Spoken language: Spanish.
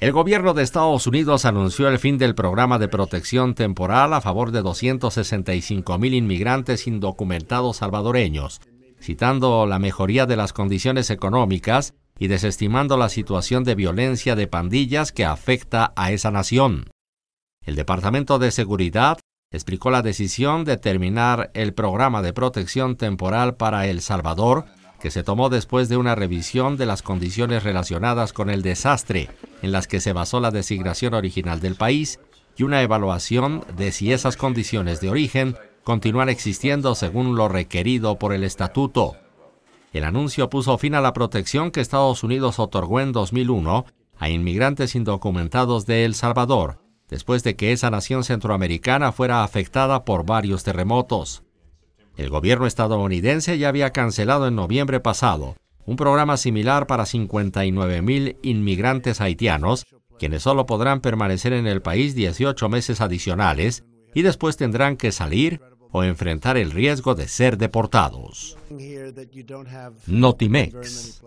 El gobierno de Estados Unidos anunció el fin del programa de protección temporal a favor de 265 mil inmigrantes indocumentados salvadoreños, citando la mejoría de las condiciones económicas y desestimando la situación de violencia de pandillas que afecta a esa nación. El Departamento de Seguridad explicó la decisión de terminar el programa de protección temporal para El Salvador que se tomó después de una revisión de las condiciones relacionadas con el desastre en las que se basó la designación original del país y una evaluación de si esas condiciones de origen continúan existiendo según lo requerido por el estatuto. El anuncio puso fin a la protección que Estados Unidos otorgó en 2001 a inmigrantes indocumentados de El Salvador, después de que esa nación centroamericana fuera afectada por varios terremotos. El gobierno estadounidense ya había cancelado en noviembre pasado un programa similar para 59.000 inmigrantes haitianos, quienes solo podrán permanecer en el país 18 meses adicionales y después tendrán que salir o enfrentar el riesgo de ser deportados. Notimex.